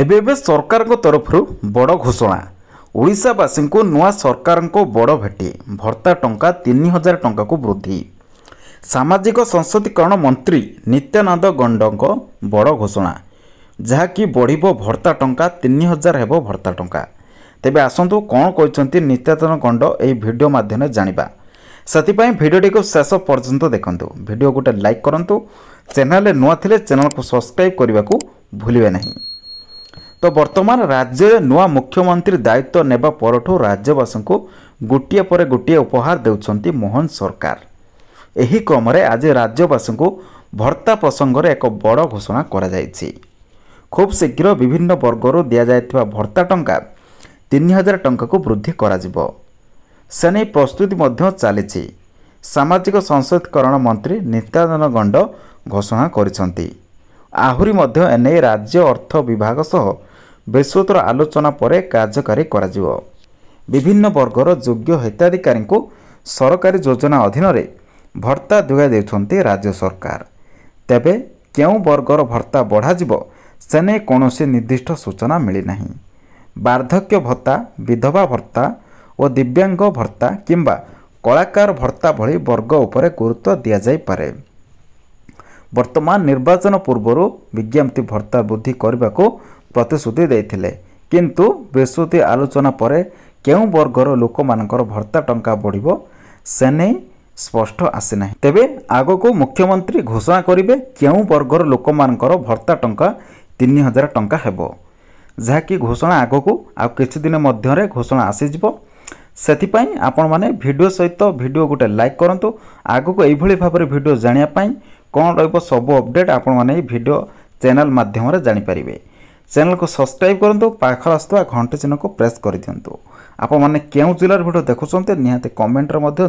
ଏବେ ଏବେ ସରକାରଙ୍କ ତରଫରୁ ବଡ଼ ଘୋଷଣା ଓଡ଼ିଶାବାସୀଙ୍କୁ ନୂଆ ସରକାରଙ୍କ ବଡ଼ ଭେଟି ଭର୍ତ୍ତା ଟଙ୍କା ତିନି ହଜାର ଟଙ୍କାକୁ ବୃଦ୍ଧି ସାମାଜିକ ସଂସଦୀକରଣ ମନ୍ତ୍ରୀ ନିତ୍ୟାନନ୍ଦ ଗଣ୍ଡଙ୍କ ବଡ଼ ଘୋଷଣା ଯାହାକି ବଢ଼ିବ ଭର୍ତ୍ତା ଟଙ୍କା ତିନି ହଜାର ହେବ ଭର୍ତ୍ତା ଟଙ୍କା ତେବେ ଆସନ୍ତୁ କ'ଣ କହିଛନ୍ତି ନିତ୍ୟାନନ୍ଦ ଗଣ୍ଡ ଏହି ଭିଡ଼ିଓ ମାଧ୍ୟମରେ ଜାଣିବା ସେଥିପାଇଁ ଭିଡ଼ିଓଟିକୁ ଶେଷ ପର୍ଯ୍ୟନ୍ତ ଦେଖନ୍ତୁ ଭିଡ଼ିଓ ଗୋଟେ ଲାଇକ୍ କରନ୍ତୁ ଚ୍ୟାନେଲରେ ନୂଆ ଥିଲେ ଚ୍ୟାନେଲକୁ ସବସ୍କ୍ରାଇବ୍ କରିବାକୁ ଭୁଲିବେ ନାହିଁ ବର୍ତ୍ତମାନ ରାଜ୍ୟରେ ନୂଆ ମୁଖ୍ୟମନ୍ତ୍ରୀ ଦାୟିତ୍ୱ ନେବା ପରଠୁ ରାଜ୍ୟବାସୀଙ୍କୁ ଗୋଟିଏ ପରେ ଗୋଟିଏ ଉପହାର ଦେଉଛନ୍ତି ମୋହନ ସରକାର ଏହି କ୍ରମରେ ଆଜି ରାଜ୍ୟବାସୀଙ୍କୁ ଭର୍ତ୍ତା ପ୍ରସଙ୍ଗରେ ଏକ ବଡ଼ ଘୋଷଣା କରାଯାଇଛି ଖୁବ୍ ଶୀଘ୍ର ବିଭିନ୍ନ ବର୍ଗରୁ ଦିଆଯାଇଥିବା ଭର୍ତ୍ତା ଟଙ୍କା ତିନି ହଜାର ଟଙ୍କାକୁ ବୃଦ୍ଧି କରାଯିବ ସେ ନେଇ ପ୍ରସ୍ତୁତି ମଧ୍ୟ ଚାଲିଛି ସାମାଜିକ ସଂସଦୀକରଣ ମନ୍ତ୍ରୀ ନିତ୍ୟାନନ୍ଦ ଗଣ୍ଡ ଘୋଷଣା କରିଛନ୍ତି ଆହୁରି ମଧ୍ୟ ଏନେଇ ରାଜ୍ୟ ଅର୍ଥ ବିଭାଗ ସହ ବିସ୍ତୃତର ଆଲୋଚନା ପରେ କାର୍ଯ୍ୟକାରୀ କରାଯିବ ବିଭିନ୍ନ ବର୍ଗର ଯୋଗ୍ୟ ହିତାଧିକାରୀଙ୍କୁ ସରକାରୀ ଯୋଜନା ଅଧୀନରେ ଭର୍ତ୍ତା ଯୋଗାଇ ଦେଉଛନ୍ତି ରାଜ୍ୟ ସରକାର ତେବେ କେଉଁ ବର୍ଗର ଭର୍ତ୍ତା ବଢ଼ାଯିବ ସେନେ କୌଣସି ନିର୍ଦ୍ଦିଷ୍ଟ ସୂଚନା ମିଳିନାହିଁ ବାର୍ଦ୍ଧକ୍ୟ ଭତ୍ତା ବିଧବା ଭତ୍ତା ଓ ଦିବ୍ୟାଙ୍ଗ ଭତ୍ତା କିମ୍ବା କଳାକାର ଭତ୍ତା ଭଳି ବର୍ଗ ଉପରେ ଗୁରୁତ୍ୱ ଦିଆଯାଇପାରେ ବର୍ତ୍ତମାନ ନିର୍ବାଚନ ପୂର୍ବରୁ ବିଜ୍ଞପ୍ତି ଭତ୍ତା ବୃଦ୍ଧି କରିବାକୁ ପ୍ରତିଶ୍ରୁତି ଦେଇଥିଲେ କିନ୍ତୁ ବିସ୍ତୃତି ଆଲୋଚନା ପରେ କେଉଁ ବର୍ଗର ଲୋକମାନଙ୍କର ଭତ୍ତା ଟଙ୍କା ବଢ଼ିବ ସେ ନେଇ ସ୍ପଷ୍ଟ ଆସିନାହିଁ ତେବେ ଆଗକୁ ମୁଖ୍ୟମନ୍ତ୍ରୀ ଘୋଷଣା କରିବେ କେଉଁ ବର୍ଗର ଲୋକମାନଙ୍କର ଭତ୍ତା ଟଙ୍କା ତିନି ହଜାର ଟଙ୍କା ହେବ ଯାହାକି ଘୋଷଣା ଆଗକୁ ଆଉ କିଛିଦିନ ମଧ୍ୟରେ ଘୋଷଣା ଆସିଯିବ ସେଥିପାଇଁ ଆପଣମାନେ ଭିଡ଼ିଓ ସହିତ ଭିଡ଼ିଓ ଗୋଟେ ଲାଇକ୍ କରନ୍ତୁ ଆଗକୁ ଏଇଭଳି ଭାବରେ ଭିଡ଼ିଓ ଜାଣିବା ପାଇଁ କ'ଣ ରହିବ ସବୁ ଅପଡ଼େଟ୍ ଆପଣମାନେ ଏହି ଭିଡ଼ିଓ ଚ୍ୟାନେଲ୍ ମାଧ୍ୟମରେ ଜାଣିପାରିବେ ଚ୍ୟାନେଲ୍କୁ ସବସ୍କ୍ରାଇବ୍ କରନ୍ତୁ ପାଖରେ ଆସୁଥିବା ଘଣ୍ଟ ଚିହ୍ନକୁ ପ୍ରେସ୍ କରିଦିଅନ୍ତୁ ଆପଣମାନେ କେଉଁ ଜିଲ୍ଲାର ଭିଡ଼ିଓ ଦେଖୁଛନ୍ତି ନିହାତି କମେଣ୍ଟରେ ମଧ୍ୟ